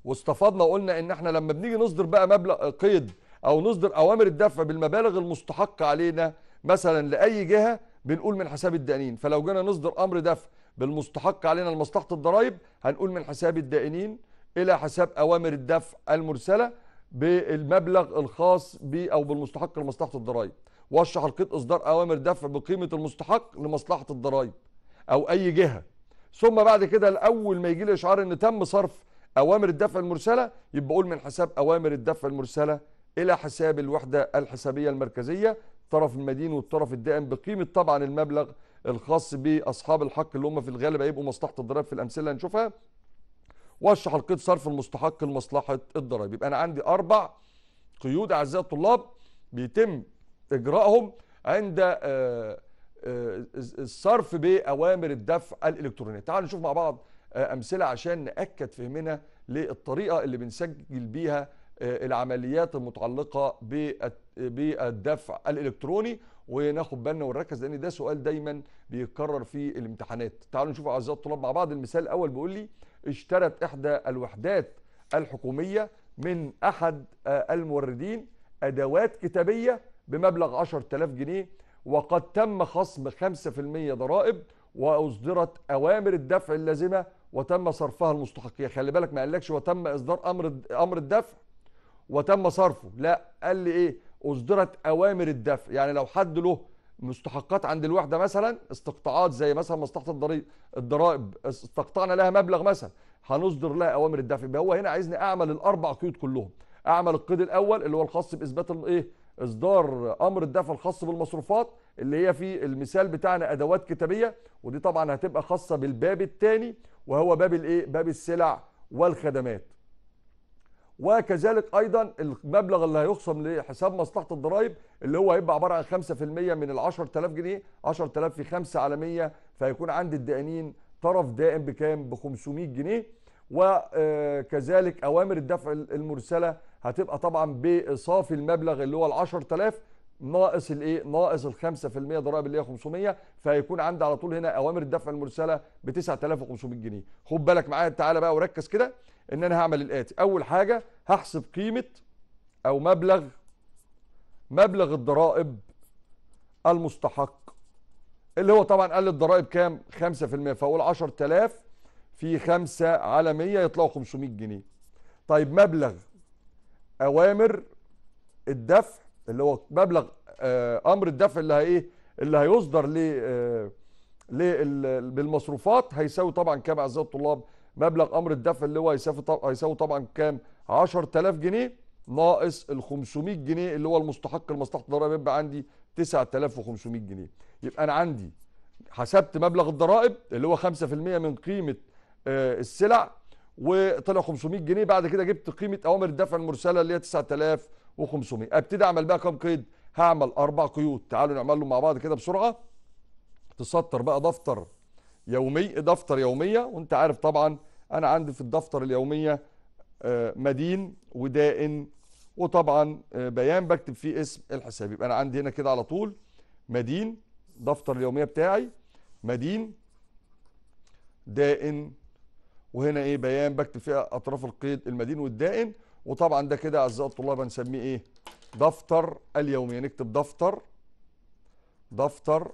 واستفدنا قلنا ان احنا لما بنيجي نصدر بقى مبلغ قيد او نصدر اوامر الدفع بالمبالغ المستحقه علينا مثلا لاي جهه بنقول من حساب الدائنين فلو جينا نصدر امر دفع بالمستحق علينا لمصلحه الضرائب هنقول من حساب الدائنين الى حساب اوامر الدفع المرسله بالمبلغ الخاص ب او بالمستحق لمصلحه الضرائب وشح القيد اصدار اوامر دفع بقيمه المستحق لمصلحه الضرائب او اي جهه ثم بعد كده الاول ما يجي لي اشعار ان تم صرف اوامر الدفع المرسله يبقى اقول من حساب اوامر الدفع المرسله الى حساب الوحده الحسابيه المركزيه الطرف المدين والطرف الدائم بقيمه طبعا المبلغ الخاص باصحاب الحق اللي هم في الغالب هيبقوا مصلحه الضرائب في الامثله اللي هنشوفها واشرح حلقيه صرف المستحق لمصلحه الضرائب يبقى انا عندي اربع قيود اعزائي الطلاب بيتم اجرائهم عند آه آه، الصرف باوامر الدفع الالكترونيه تعالوا نشوف مع بعض آه، امثله عشان ناكد فهمنا للطريقه اللي بنسجل بيها آه، العمليات المتعلقه بالدفع الالكتروني وناخد بالنا ونركز لان ده سؤال دايما بيتكرر في الامتحانات تعالوا نشوف اعزائي الطلاب مع بعض المثال الاول بيقول لي اشترت احدى الوحدات الحكوميه من احد الموردين ادوات كتابيه بمبلغ 10000 جنيه وقد تم خصم 5% ضرائب واصدرت اوامر الدفع اللازمه وتم صرفها المستحقين يعني خلي بالك ما قالكش وتم اصدار امر امر الدفع وتم صرفه لا قال لي ايه اصدرت اوامر الدفع يعني لو حد له مستحقات عند الوحده مثلا استقطاعات زي مثلا مصلحه الضرائب استقطعنا لها مبلغ مثلا هنصدر لها اوامر الدفع يبقى هو هنا عايزني اعمل الاربع قيود كلهم اعمل القيد الاول اللي هو الخاص باثبات الايه اصدار امر الدفع الخاص بالمصروفات اللي هي في المثال بتاعنا ادوات كتابيه ودي طبعا هتبقى خاصه بالباب الثاني وهو باب الايه باب السلع والخدمات وكذلك ايضا المبلغ اللي هيخصم لحساب مصلحه الضرائب اللي هو هيبقى عباره عن 5% من ال 10000 جنيه 10000 في 5 على 100 فهيكون عند الدائنين طرف دائم بكام ب 500 جنيه وكذلك اوامر الدفع المرسله هتبقى طبعا باصافي المبلغ اللي هو ال 10000 ناقص الايه ناقص ال 5% ضرائب اللي هي 500 فهيكون عندي على طول هنا اوامر الدفع المرسله ب 9500 جنيه خد بالك معايا تعالى بقى وركز كده ان انا هعمل الاتي اول حاجه هحسب قيمه او مبلغ مبلغ الضرائب المستحق اللي هو طبعا قال الضرائب كام 5% فاقول 10000 في 5 على 100 يطلعوا 500 جنيه طيب مبلغ اوامر الدفع اللي هو مبلغ آه، امر الدفع اللي ايه اللي هيصدر ل آه، بالمصروفات هيساوي طبعا كام اعزائي الطلاب مبلغ امر الدفع اللي هو هيساوي طبعا كام 10000 جنيه ناقص ال 500 جنيه اللي هو المستحق لمصلحه الضرائب يبقى عندي 9500 جنيه يبقى انا عندي حسبت مبلغ الضرائب اللي هو 5% من قيمه آه، السلع وطلع 500 جنيه بعد كده جبت قيمه اوامر الدفع المرسله اللي هي 9500 ابتدي اعمل بقى كم قيد هعمل اربع قيود تعالوا نعملهم مع بعض كده بسرعه تسطر بقى دفتر يومي دفتر يوميه وانت عارف طبعا انا عندي في الدفتر اليوميه آه، مدين ودائن وطبعا آه، بيان بكتب فيه اسم الحساب يبقى انا عندي هنا كده على طول مدين دفتر اليوميه بتاعي مدين دائن وهنا ايه بيان بكتب فيها اطراف القيد المدين والدائن وطبعا ده كده اعزائي الطلاب هنسميه ايه دفتر اليوميه يعني نكتب دفتر دفتر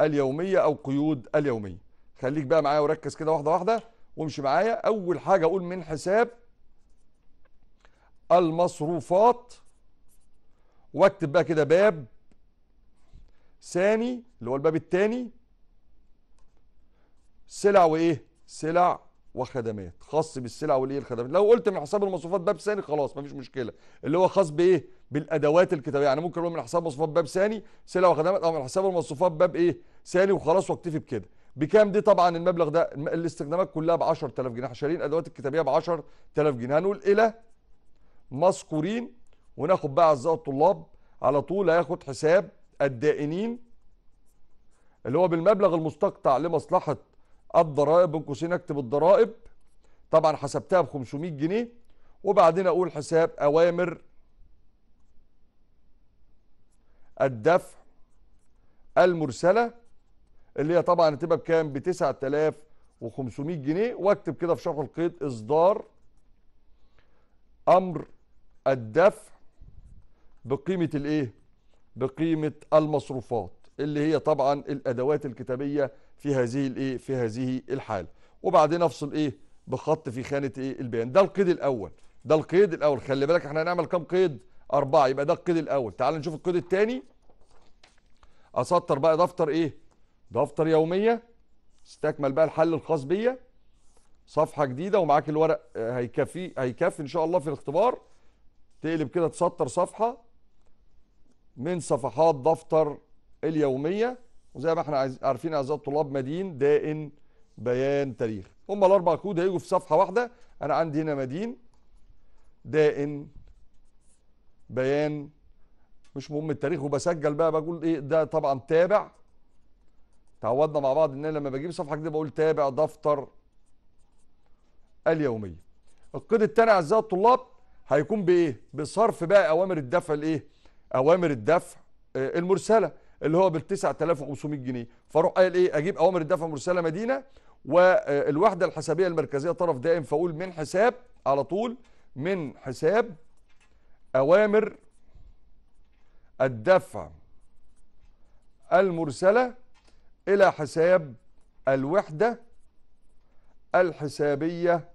اليوميه او قيود اليوميه خليك بقى معايا وركز كده واحده واحده وامشي معايا اول حاجه اقول من حساب المصروفات واكتب بقى كده باب ثاني اللي هو الباب الثاني سلع وايه سلع وخدمات خاص بالسلع والايه الخدمات لو قلت من حساب المصروفات باب ثاني خلاص مفيش مشكله اللي هو خاص بايه بالادوات الكتابيه يعني ممكن اقول من حساب المصروفات باب ثاني سلع وخدمات او من حساب المصروفات باب ايه ثاني وخلاص واكتفي بكده بكام دي طبعا المبلغ ده الاستخدامات كلها ب 10000 جنيه شارين ادوات الكتابيه ب 10000 جنيه هنقول الى إيه مذكورين وناخد بقى اعزائي الطلاب على طول هياخد حساب الدائنين اللي هو بالمبلغ المستقطع لمصلحه الضرائب بين قوسين اكتب الضرائب طبعا حسبتها ب 500 جنيه وبعدين اقول حساب اوامر الدفع المرسله اللي هي طبعا هتبقى بكام ب 9500 جنيه واكتب كده في شرح القيد اصدار امر الدفع بقيمه الايه بقيمه المصروفات اللي هي طبعا الادوات الكتابيه في هذه الايه في هذه الحاله وبعدين افصل ايه بخط في خانه ايه البيان ده القيد الاول ده القيد الاول خلي بالك احنا هنعمل كام قيد أربعة يبقى ده القيد الأول تعال نشوف القيد الثاني أسطر بقى دفتر إيه دفتر يومية استكمل بقى الحل الخاص بيا صفحة جديدة ومعاك الورق آه، هيكفي هيكفي إن شاء الله في الاختبار تقلب كده تسطر صفحة من صفحات دفتر اليومية وزي ما احنا عارفين اعزائي الطلاب مدين دائن بيان تاريخ هم الاربع كود هيجوا في صفحه واحده انا عندي هنا مدين دائن بيان مش مهم التاريخ وبسجل بقى بقول ايه ده طبعا تابع تعودنا مع بعض ان انا لما بجيب صفحه جديده بقول تابع دفتر اليوميه القيد الثاني اعزائي الطلاب هيكون بايه بصرف بقى اوامر الدفع الايه اوامر الدفع آه، المرسله اللي هو بال 9500 جنيه فاروح قايل ايه اجيب اوامر الدفع مرسله مدينه والوحده آه، الحسابيه المركزيه طرف دائم فاقول من حساب على طول من حساب اوامر الدفع المرسله الى حساب الوحده الحسابيه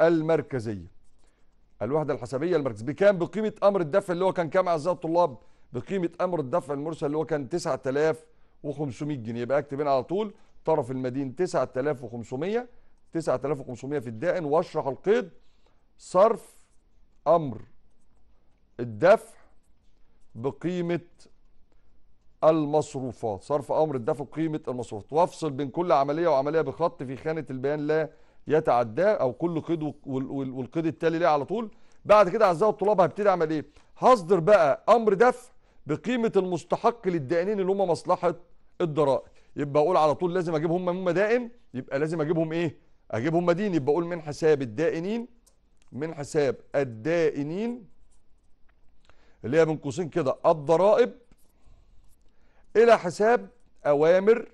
المركزيه الوحده الحسابيه المركزيه بكام بقيمه امر الدفع اللي هو كان كام اعزائي الطلاب بقيمه امر الدفع المرسل اللي هو كان 9500 جنيه يبقى اكتب هنا على طول طرف المدين 9500 9500 في الدائن واشرح القيد صرف امر الدفع بقيمه المصروفات صرف امر الدفع بقيمه المصروفات وافصل بين كل عمليه وعمليه بخط في خانه البيان لا يتعدى او كل قيد والقيد التالي ليه على طول بعد كده اعزائي الطلاب هبتدي اعمل ايه هصدر بقى امر دفع بقيمه المستحق للدائنين اللي هم مصلحه الضرائب يبقى اقول على طول لازم اجيبهم هم دائم يبقى لازم اجيبهم ايه اجيبهم مدين يبقى اقول من حساب الدائنين من حساب الدائنين اللي هي من قوسين كده الضرائب الى حساب اوامر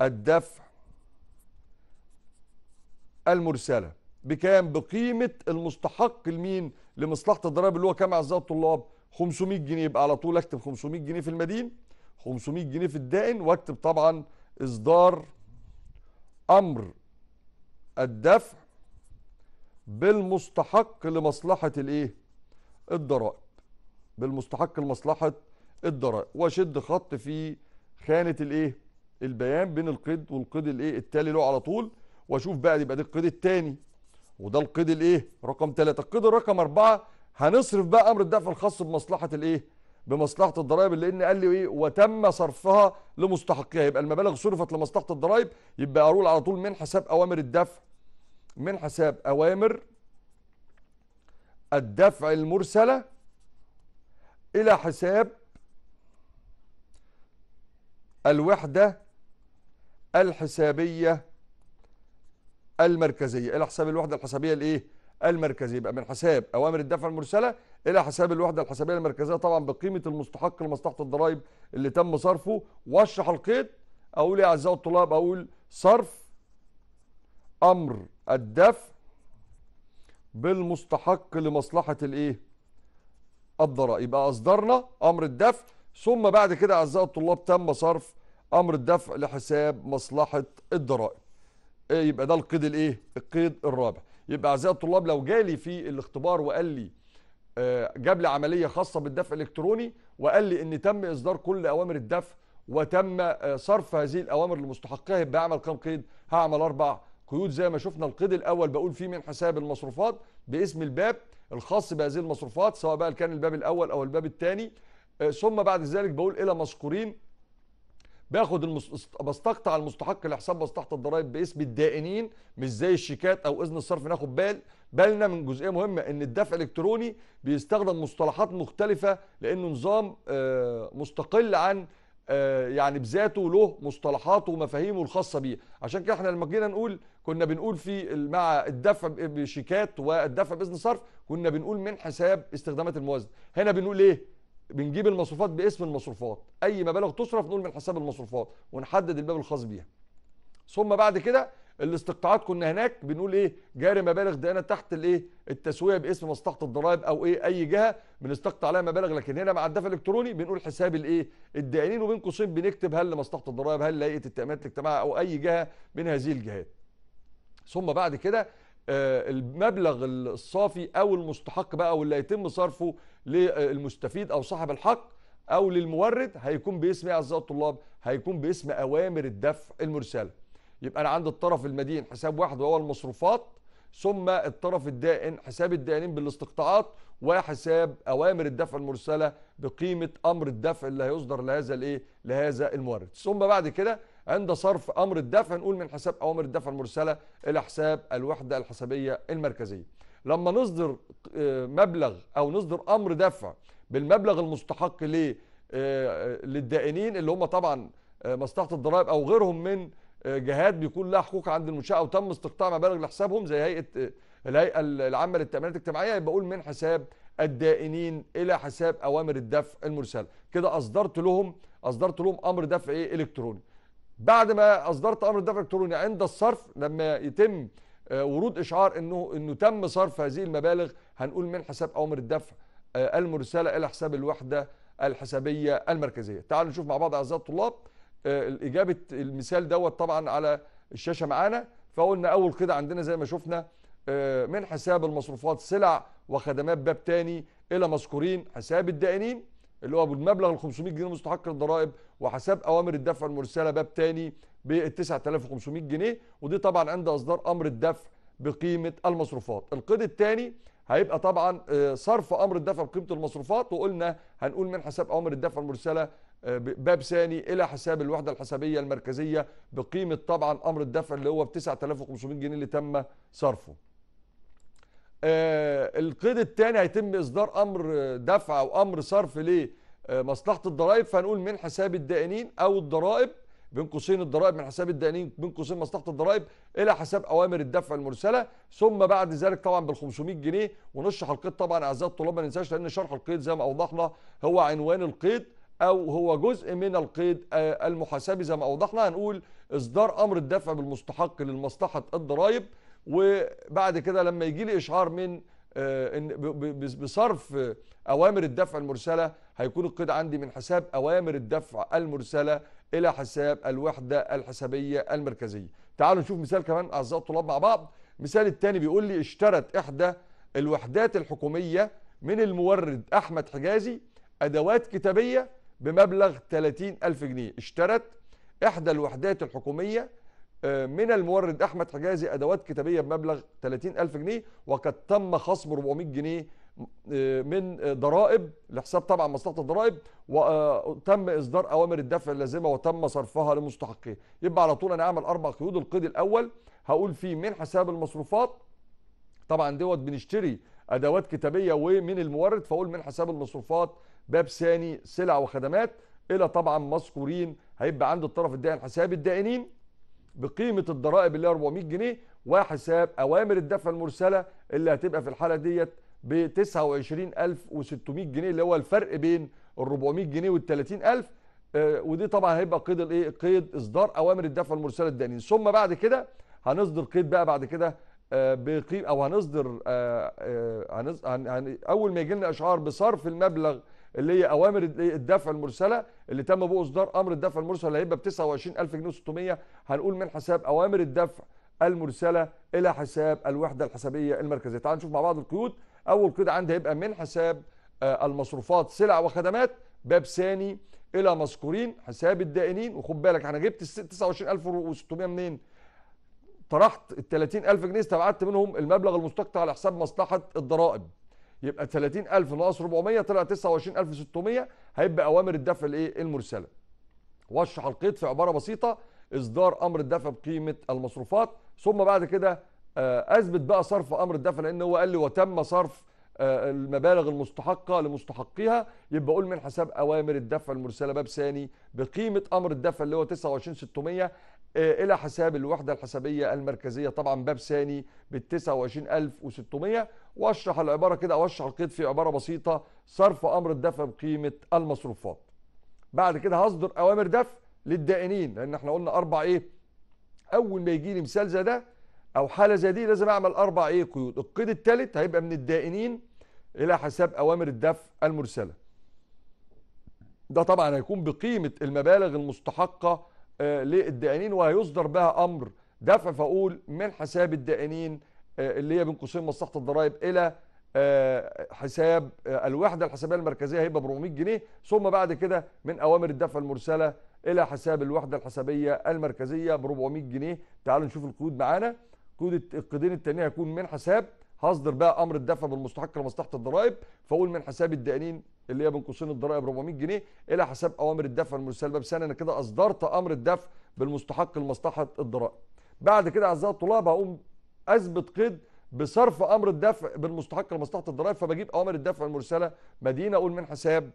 الدفع المرسله بكام بقيمه المستحق لمين لمصلحه الضرائب اللي هو كام اعزائي الطلاب 500 جنيه يبقى على طول اكتب 500 جنيه في المدين 500 جنيه في الدائن واكتب طبعا اصدار امر الدفع بالمستحق لمصلحه الايه الضرائب بالمستحق لمصلحه الضرائب واشد خط في خانه الايه البيان بين القيد والقيد الايه التالي له على طول واشوف بقى يبقى ده القيد الثاني وده القيد الايه رقم 3 القيد رقم 4 هنصرف بقى امر الدفع الخاص بمصلحه الايه بمصلحه الضرائب لان قال لي ايه وتم صرفها لمستحقيها يبقى المبالغ صرفت لمصلحه الضرائب يبقى اقول على طول من حساب اوامر الدفع من حساب اوامر الدفع المرسله الى حساب الوحده الحسابيه المركزية إلى حساب الوحدة الحسابية الإيه؟ المركزي يبقى من حساب أوامر الدفع المرسلة إلى حساب الوحدة الحسابية المركزية طبعا بقيمة المستحق لمصلحة الضرائب اللي تم صرفه واشرح القيد أقول يا أعزائي الطلاب أقول صرف أمر الدفع بالمستحق لمصلحة الإيه؟ الضرائب يبقى أصدرنا أمر الدفع ثم بعد كده أعزائي الطلاب تم صرف أمر الدفع لحساب مصلحة الضرائب إيه، يبقى ده القيد الايه القيد الرابع يبقى اعزائي الطلاب لو جالي في الاختبار وقال لي آه، جاب لي عمليه خاصه بالدفع الالكتروني وقال لي ان تم اصدار كل اوامر الدفع وتم آه، صرف هذه الاوامر لمستحقها يبقى اعمل كام قيد هعمل اربع قيود زي ما شفنا القيد الاول بقول فيه من حساب المصروفات باسم الباب الخاص بهذه المصروفات سواء بقى كان الباب الاول او الباب الثاني آه، ثم بعد ذلك بقول الى مذكورين باخد المس... بستقطع المستحق لحساب مصلحه الضرائب باسم الدائنين مش زي الشيكات او اذن الصرف ناخد بال بالنا من جزئيه مهمه ان الدفع الالكتروني بيستخدم مصطلحات مختلفه لانه نظام آه، مستقل عن آه، يعني بذاته له مصطلحاته ومفاهيمه الخاصه بيه عشان كده احنا لما جينا نقول كنا بنقول في مع الدفع بشيكات والدفع باذن صرف كنا بنقول من حساب استخدامات الموازنه هنا بنقول ايه بنجيب المصروفات باسم المصروفات اي مبالغ تصرف نقول من حساب المصروفات ونحدد الباب الخاص بيها ثم بعد كده الاستقطاعات كنا هناك بنقول ايه جاري مبالغ دائما تحت الايه التسويه باسم مصلحه الضرائب او ايه اي جهه بنستقطع عليها مبالغ لكن هنا مع الدفع الالكتروني بنقول حساب الايه الدائنين وبين قوسين بنكتب هل لمصلحه الضرائب هل لهيئه التامينات الاجتماعيه او اي جهه من هذه الجهات ثم بعد كده آه، المبلغ الصافي او المستحق بقى واللي هيتم صرفه للمستفيد او صاحب الحق او للمورد هيكون باسم ايه اعزائي الطلاب هيكون باسم اوامر الدفع المرسله يبقى انا عند الطرف المدين حساب واحد وهو المصروفات ثم الطرف الدائن حساب الدائنين بالاستقطاعات وحساب اوامر الدفع المرسله بقيمه امر الدفع اللي هيصدر لهذا الايه لهذا المورد ثم بعد كده عند صرف امر الدفع نقول من حساب اوامر الدفع المرسله الى حساب الوحده الحسابيه المركزيه لما نصدر آه، مبلغ او نصدر امر دفع بالمبلغ المستحق ليه آه، للدائنين اللي هم طبعا آه، مصلحه الضرائب او غيرهم من جهات بيكون لها حقوق عند المنشاه او تم استقطاع مبالغ لحسابهم زي هيئه الهيئه العامه للتامينات الاجتماعيه يبقى اقول من حساب الدائنين الى حساب اوامر الدفع المرسله كده اصدرت لهم اصدرت لهم امر دفع ايه الكتروني بعد ما اصدرت امر الدفع الالكتروني عند الصرف لما يتم آه، ورود اشعار انه انه تم صرف هذه المبالغ هنقول من حساب اوامر الدفع آه، المرسله الى حساب الوحده الحسابيه المركزيه تعالوا نشوف مع بعض اعزائي الطلاب آه، اجابه المثال دوت طبعا على الشاشه معانا فقلنا اول كده عندنا زي ما شفنا من حساب المصروفات سلع وخدمات باب تاني الى مذكورين حساب الدائنين اللي هو بالمبلغ ال 500 جنيه مستحق الضرائب وحساب اوامر الدفع المرسله باب تاني بال 9500 جنيه ودي طبعا عند اصدار امر الدفع بقيمه المصروفات القيد الثاني هيبقى طبعا آه، صرف امر الدفع بقيمه المصروفات وقلنا هنقول من حساب اوامر الدفع المرسله آه، باب ثاني الى حساب الوحده الحسابيه المركزيه بقيمه طبعا امر الدفع اللي هو ب 9500 جنيه اللي تم صرفه. آه، القيد الثاني هيتم اصدار امر دفع او امر صرف لمصلحه الضرائب فهنقول من حساب الدائنين او الضرائب بين قوسين الضرائب من حساب الدائنين بين قوسين مصلحه الضرائب الى حساب اوامر الدفع المرسله ثم بعد ذلك طبعا بال 500 جنيه ونشرح القيد طبعا اعزائي الطلاب ما ننساش لان شرح القيد زي ما اوضحنا هو عنوان القيد او هو جزء من القيد آه، المحاسبي زي ما اوضحنا هنقول اصدار امر الدفع بالمستحق للمصلحه الضرائب وبعد كده لما يجي لي اشعار من آه، بصرف اوامر الدفع المرسله هيكون القيد عندي من حساب اوامر الدفع المرسله الى حساب الوحده الحسابيه المركزيه تعالوا نشوف مثال كمان اعزائي الطلاب مع بعض المثال الثاني بيقول لي اشترت احدى الوحدات الحكوميه من المورد احمد حجازي ادوات كتابيه بمبلغ 30000 جنيه اشترت احدى الوحدات الحكوميه من المورد احمد حجازي ادوات كتابيه بمبلغ 30000 جنيه وقد تم خصم 400 جنيه آه، من ضرائب لحساب طبعا مصلحه الضرائب وتم آه، اصدار اوامر الدفع اللازمه وتم صرفها لمستحقيه يبقى على طول انا اعمل اربع قيود القيد الاول هقول فيه من حساب المصروفات طبعا دوت بنشتري ادوات كتابيه ومن المورد فاقول من حساب المصروفات باب ثاني سلع وخدمات الى طبعا مذكورين هيبقى عند الطرف الدائن حساب الدائنين بقيمه الضرائب اللي هي 400 جنيه وحساب اوامر الدفع المرسله اللي هتبقى في الحاله ديت ب 29600 جنيه اللي هو الفرق بين ال 400 جنيه وال 30000 آه، ودي طبعا هيبقى قيد الايه قيد اصدار اوامر الدفع المرسله الدائنين ثم بعد كده هنصدر قيد بقى بعد كده آه بقيم او هنصدر آه، آه، اول ما يجي لنا اشعار بصرف المبلغ اللي هي اوامر الدفع المرسله اللي تم بقى اصدار امر الدفع المرسل هيبقى ب 29000 جنيه 600 هنقول من حساب اوامر الدفع المرسله الى حساب الوحده الحسابيه المركزيه تعال نشوف مع بعض القيود اول قيد عندي هيبقى من حساب آه، المصروفات سلع وخدمات باب ثاني الى مذكورين حساب الدائنين وخد بالك انا جبت 29600 منين طرحت ال 30000 جنيه استبعدت منهم المبلغ المستقطع على حساب مصلحه الضرائب يبقى 30000 ناقص 400 طلع 29600 هيبقى اوامر الدفع الايه المرسله وشح القيد في عباره بسيطه اصدار امر الدفع بقيمه المصروفات ثم بعد كده آه، اثبت بقى صرف امر الدفع لان هو قال لي وتم صرف آه، المبالغ المستحقه لمستحقيها يبقى اقول من حساب اوامر الدفع المرسله باب ثاني بقيمه امر الدفع اللي هو 29600 آه، الى حساب الوحده الحسابيه المركزيه طبعا باب ثاني بال 29600 واشرح العباره كده او اشرح القيد في عباره بسيطه صرف امر الدفع بقيمه المصروفات. بعد كده هصدر اوامر دفع للدائنين لان احنا قلنا اربع ايه؟ اول ما يجي لي مثال زي ده او حاله زي دي لازم اعمل اربع ايه قيود، القيد الثالث هيبقى من الدائنين الى حساب اوامر الدفع المرسله. ده طبعا هيكون بقيمه المبالغ المستحقه آه، للدائنين وهيصدر بها امر دفع فاقول من حساب الدائنين آه، اللي هي بين قوسين مصلحه الضرائب الى آه، حساب الوحده الحسابيه المركزيه هيبقى ب 400 جنيه ثم بعد كده من اوامر الدفع المرسله الى حساب الوحده الحسابيه المركزيه ب 400 جنيه تعالوا نشوف القيود معانا قيود القيدين الثانيه هيكون من حساب هصدر بقى امر الدفع بالمستحق لمصلحه الضرائب فاقول من حساب الدائنين اللي هي بين قوسين الضرائب 400 جنيه الى حساب اوامر الدفع باب بسنه انا كده اصدرت امر الدفع بالمستحق لمصلحه الضرائب. بعد كده اعزائي الطلاب هقوم اثبت قيد بصرف امر الدفع بالمستحق لمصلحه الضرائب فبجيب اوامر الدفع المرسله مدينه اقول من حساب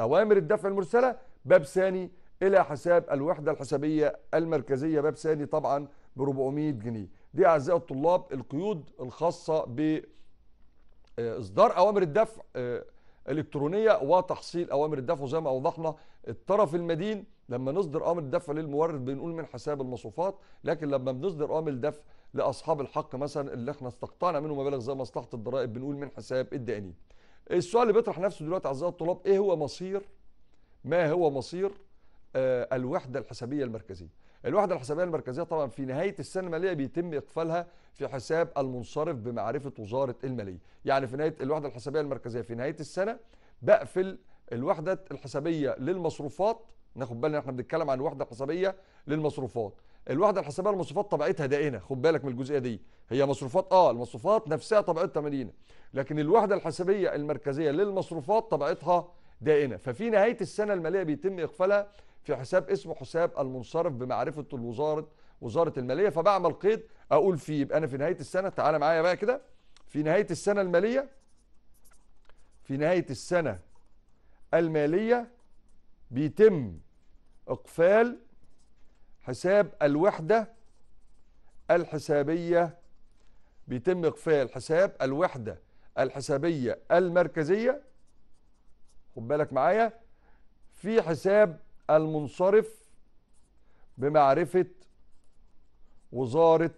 اوامر الدفع المرسله باب ثاني الى حساب الوحده الحسابيه المركزيه باب ثاني طبعا ب 400 جنيه. دي اعزائي الطلاب القيود الخاصه باصدار اوامر الدفع آه، الكترونيه وتحصيل اوامر الدفع زي ما اوضحنا الطرف المدين لما نصدر امر الدفع للمورد بنقول من حساب المصروفات لكن لما بنصدر امر الدفع لاصحاب الحق مثلا اللي احنا استقطعنا منهم مبالغ زي مصلحه الضرائب بنقول من حساب الدائنين. السؤال اللي بيطرح نفسه دلوقتي اعزائي الطلاب ايه هو مصير ما هو مصير آه الوحده الحسابيه المركزيه؟ الوحده الحسابيه المركزيه طبعا في نهايه السنه الماليه بيتم اقفالها في حساب المنصرف بمعرفه وزاره الماليه يعني في نهايه الوحده الحسابيه المركزيه في نهايه السنه بقفل الوحده الحسابيه للمصروفات ناخد بالنا احنا بنتكلم عن الوحده الحسابيه للمصروفات الوحده الحسابيه للمصروفات طبيعتها دائنه خد بالك من الجزئيه دي هي مصروفات اه المصروفات نفسها طبيعتها مدينه لكن الوحده الحسابيه المركزيه للمصروفات طبيعتها دائنه ففي نهايه السنه الماليه بيتم اقفالها في حساب اسمه حساب المنصرف بمعرفه الوزاره وزاره الماليه فبعمل قيد اقول فيه يبقى انا في نهايه السنه تعالى معايا بقى كده في نهايه السنه الماليه في نهايه السنه الماليه بيتم اقفال حساب الوحده الحسابيه بيتم اقفال حساب الوحده الحسابيه المركزيه خد بالك معايا في حساب المنصرف بمعرفة وزارة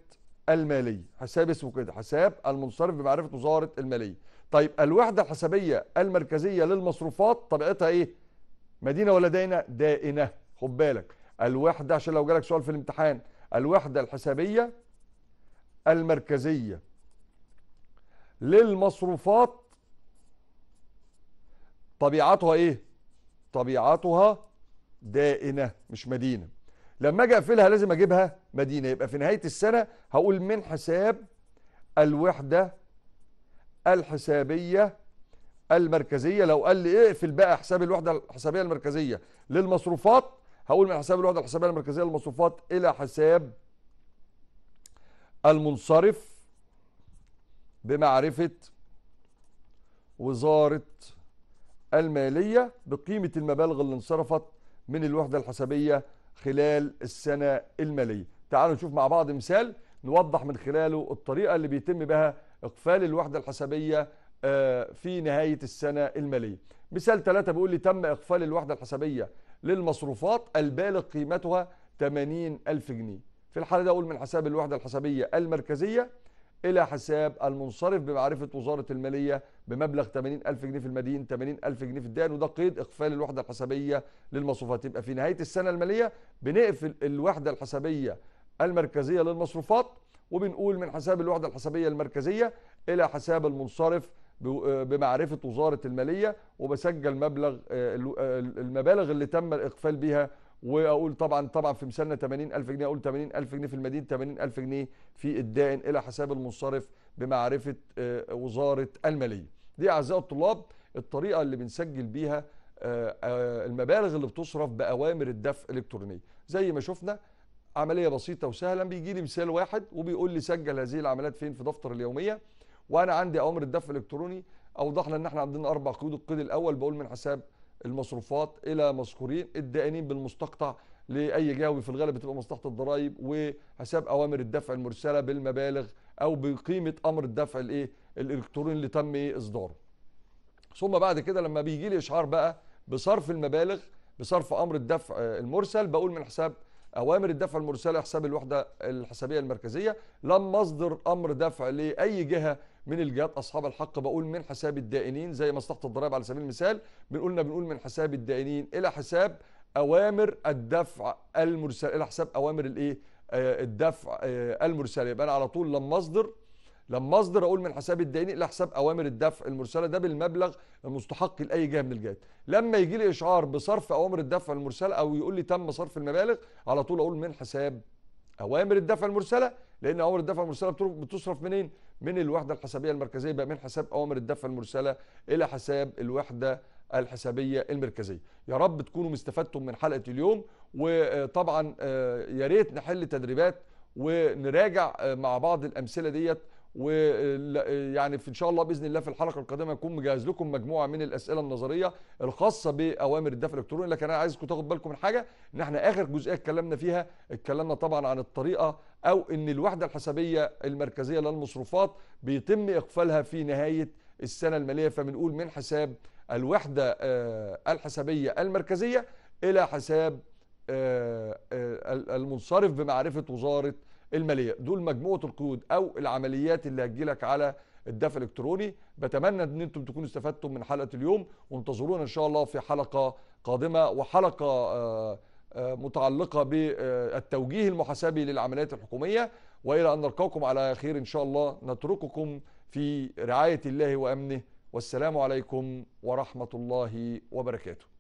المالية حساب اسمه كده حساب المنصرف بمعرفة وزارة المالية طيب الوحدة الحسابية المركزية للمصروفات طبيعتها ايه مدينة ولا دائنة دائنة خد بالك الوحدة عشان لو جالك سؤال في الامتحان الوحدة الحسابية المركزية للمصروفات طبيعتها ايه طبيعتها دائنه مش مدينه لما اجي اقفلها لازم اجيبها مدينه يبقى في نهايه السنه هقول من حساب الوحده الحسابيه المركزيه لو قال لي اقفل بقى حساب الوحده الحسابيه المركزيه للمصروفات هقول من حساب الوحده الحسابيه المركزيه للمصروفات الى حساب المنصرف بمعرفه وزاره الماليه بقيمه المبالغ اللي انصرفت من الوحدة الحسابية خلال السنة المالية تعالوا نشوف مع بعض مثال نوضح من خلاله الطريقة اللي بيتم بها إقفال الوحدة الحسابية آه، في نهاية السنة المالية مثال ثلاثة بيقول لي تم إقفال الوحدة الحسابية للمصروفات البالغ قيمتها 80 ألف جنيه في الحالة دي أقول من حساب الوحدة الحسابية المركزية إلى حساب المنصرف بمعرفة وزارة المالية بمبلغ 80000 جنيه في المدين 80000 جنيه في الدان وده قيد إقفال الوحدة الحسابية للمصروفات يبقى في نهاية السنة المالية بنقفل الوحدة الحسابية المركزية للمصروفات وبنقول من حساب الوحدة الحسابية المركزية إلى حساب المنصرف بمعرفة وزارة المالية وبسجل مبلغ آه، آه، المبالغ اللي تم الإقفال بها واقول طبعا طبعا في مثالنا 80000 جنيه اقول 80000 جنيه في المدين 80000 جنيه في الدائن الى حساب المنصرف بمعرفه آه، وزاره الماليه دي اعزائي الطلاب الطريقه اللي بنسجل بيها آه، آه، المبالغ اللي بتصرف باوامر الدفع الالكترونيه زي ما شفنا عمليه بسيطه وسهله بيجي لي مثال واحد وبيقول لي سجل هذه العمليات فين في دفتر اليوميه وانا عندي اوامر الدفع الالكتروني اوضح لنا ان احنا عندنا اربع قيود القيد الاول بقول من حساب المصروفات الى مذكورين الدائنين بالمستقطع لاي جهه وفي الغالب بتبقى مصلحه الضرائب وحساب اوامر الدفع المرسله بالمبالغ او بقيمه امر الدفع الايه الالكتروني اللي تم إيه اصداره ثم بعد كده لما بيجي لي اشعار بقى بصرف المبالغ بصرف امر الدفع المرسل بقول من حساب اوامر الدفع المرسله حساب الوحده الحسابيه المركزيه لم اصدر امر دفع لاي جهه من الجهات اصحاب الحق بقول من حساب الدائنين زي مصلحه الضرائب على سبيل المثال بنقولنا بنقول من حساب الدائنين الى حساب اوامر الدفع المرسله الى حساب اوامر الايه آه، الدفع آه، المرسله يبقى انا على طول لما اصدر لما اصدر اقول من حساب الدائن الى حساب اوامر الدفع المرسله ده بالمبلغ المستحق لاي جهه من الجهات لما يجي لي اشعار بصرف اوامر الدفع المرسله او يقول لي تم صرف المبالغ على طول اقول من حساب اوامر الدفع المرسله لان اوامر الدفع المرسله بتصرف منين من الوحده الحسابيه المركزيه بقى من حساب اوامر الدفع المرسله الى حساب الوحده الحسابيه المركزيه يا رب تكونوا مستفدتم من حلقه اليوم وطبعا آه، يا ريت نحل تدريبات ونراجع آه، مع بعض الامثله ديت ويعني ان شاء الله باذن الله في الحلقه القادمه اكون مجهز لكم مجموعه من الاسئله النظريه الخاصه باوامر الدفع الالكتروني لكن انا عايزكم تاخدوا بالكم من حاجه ان احنا اخر جزئيه اتكلمنا فيها اتكلمنا طبعا عن الطريقه او ان الوحده الحسابيه المركزيه للمصروفات بيتم اقفالها في نهايه السنه الماليه فبنقول من حساب الوحده آه، الحسابيه المركزيه الى حساب آه، آه، المنصرف بمعرفه وزاره الماليه دول مجموعه القيود او العمليات اللي هتجيلك على الدفع الالكتروني بتمنى ان انتم تكونوا استفدتم من حلقه اليوم وانتظرونا ان شاء الله في حلقه قادمه وحلقه آه، آه، متعلقه بالتوجيه المحاسبي للعمليات الحكوميه والى ان نلقاكم على خير ان شاء الله نترككم في رعايه الله وامنه والسلام عليكم ورحمه الله وبركاته